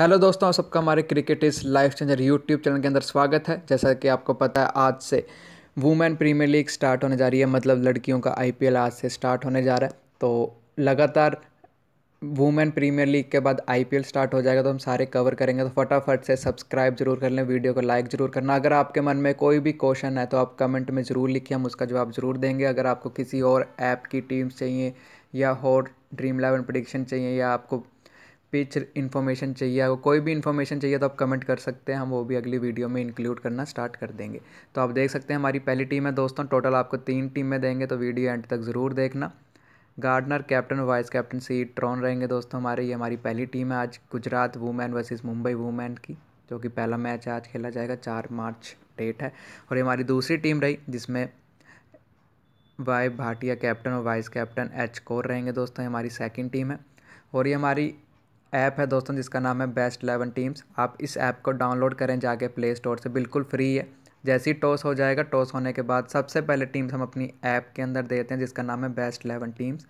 hello दोस्तों सबका हमारे क्रिकेट इस लाइफ चेंजर यूट्यूब चैनल के अंदर स्वागत है जैसा कि आपको पता है आज से वुमेन प्रीमियर लीग स्टार्ट होने जा रही है मतलब लड़कियों का आईपीएल आज से स्टार्ट होने जा रहा है तो लगातार वुमेन प्रीमियर लीग के बाद आईपीएल स्टार्ट हो जाएगा तो हम सारे कवर करेंगे तो फटाफट से सब्सक्राइब जरूर कर लें वीडियो को लाइक जरूर करना अगर आपके मन में कोई भी क्वेश्चन है तो आप कमेंट में ज़रूर लिखिए हम उसका जवाब ज़रूर देंगे अगर आपको किसी और ऐप की टीम्स चाहिए या और ड्रीम इलेवन प्रडिक्शन चाहिए या आपको पिच इन्फॉर्मेशन चाहिए आपको कोई भी इन्फॉर्मेशन चाहिए तो आप कमेंट कर सकते हैं हम वो भी अगली वीडियो में इंक्लूड करना स्टार्ट कर देंगे तो आप देख सकते हैं हमारी पहली टीम है दोस्तों टोटल आपको तीन टीम में देंगे तो वीडियो एंड तक ज़रूर देखना Gardner captain vice captain C Tryon रहेंगे दोस्तों हमारे ये हमारी पहली टीम है आज Gujarat women versus Mumbai women की जो कि पहला मैच है आज खेला जाएगा चार मार्च डेट है और ये हमारी दूसरी टीम रही जिसमें वाई भाटिया कैप्टन और वाइस कैप्टन एच कोर रहेंगे दोस्तों हमारी सेकेंड टीम है और ये हमारी ऐप है दोस्तों जिसका नाम है बेस्ट इलेवन टीम्स आप इस ऐप को डाउनलोड करें जाके प्ले स्टोर से बिल्कुल फ्री है जैसे ही टॉस हो जाएगा टॉस होने के बाद सबसे पहले टीम्स हम अपनी ऐप के अंदर देते हैं जिसका नाम है बेस्ट इलेवन टीम्स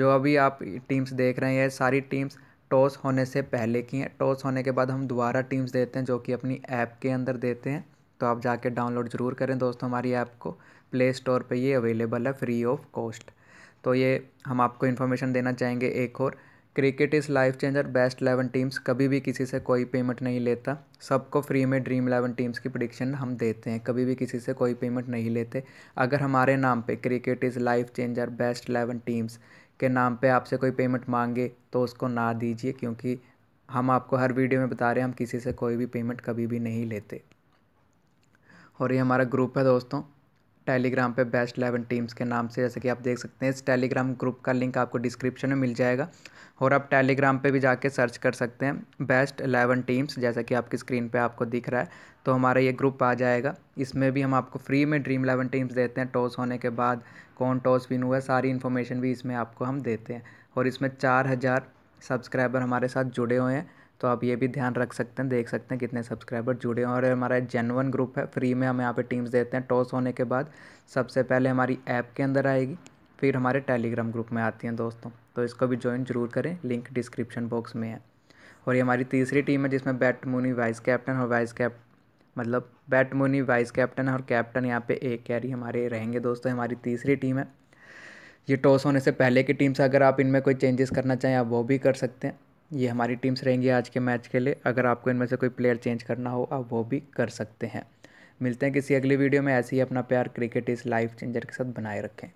जो अभी आप टीम्स देख रहे हैं सारी टीम्स टॉस होने से पहले की हैं टॉस होने के बाद हम दोबारा टीम्स देते हैं जो कि अपनी ऐप के अंदर देते हैं तो आप जाके डाउनलोड ज़रूर करें दोस्तों हमारी ऐप को प्ले स्टोर पर ये अवेलेबल है फ्री ऑफ कॉस्ट तो ये हम आपको इन्फॉर्मेशन देना चाहेंगे एक और cricket is life changer best eleven teams कभी भी किसी से कोई पेमेंट नहीं लेता सबको फ्री में ड्रीम इलेवन टीम्स की प्रडिक्शन हम देते हैं कभी भी किसी से कोई पेमेंट नहीं लेते अगर हमारे नाम पे cricket is life changer best eleven teams के नाम पे आपसे कोई पेमेंट मांगे तो उसको ना दीजिए क्योंकि हम आपको हर वीडियो में बता रहे हैं हम किसी से कोई भी पेमेंट कभी भी नहीं लेते और ये हमारा ग्रुप है दोस्तों टेलीग्राम पे बेस्ट इलेवन टीम्स के नाम से जैसे कि आप देख सकते हैं इस टेलीग्राम ग्रुप का लिंक आपको डिस्क्रिप्शन में मिल जाएगा और आप टेलीग्राम पे भी जाके सर्च कर सकते हैं बेस्ट इलेवन टीम्स जैसा कि आपकी स्क्रीन पे आपको दिख रहा है तो हमारा ये ग्रुप आ जाएगा इसमें भी हम आपको फ्री में ड्रीम इलेवन टीम्स देते हैं टॉस होने के बाद कौन टॉस विन हुआ है सारी इन्फॉर्मेशन भी इसमें आपको हम देते हैं और इसमें चार हज़ार सब्सक्राइबर हमारे साथ जुड़े हुए हैं तो आप ये भी ध्यान रख सकते हैं देख सकते हैं कितने सब्सक्राइबर जुड़े हैं और हमारा जेनवन ग्रुप है फ्री में हम यहाँ पे टीम्स देते हैं टॉस होने के बाद सबसे पहले हमारी ऐप के अंदर आएगी फिर हमारे टेलीग्राम ग्रुप में आती हैं दोस्तों तो इसको भी ज्वाइन जरूर करें लिंक डिस्क्रिप्शन बॉक्स में है और ये हमारी तीसरी टीम है जिसमें बैट मुनी वाइस कैप्टन और वाइस कैप मतलब बैट मुनी वाइस कैप्टन और कैप्टन यहाँ पर एक कैरी हमारे रहेंगे दोस्तों हमारी तीसरी टीम है ये टॉस होने से पहले की टीम से अगर आप इनमें कोई चेंजेस करना चाहें आप वो भी कर सकते हैं ये हमारी टीम्स रहेंगी आज के मैच के लिए अगर आपको इनमें से कोई प्लेयर चेंज करना हो आप वो भी कर सकते हैं मिलते हैं किसी अगली वीडियो में ऐसे ही अपना प्यार क्रिकेट इस लाइफ चेंजर के साथ बनाए रखें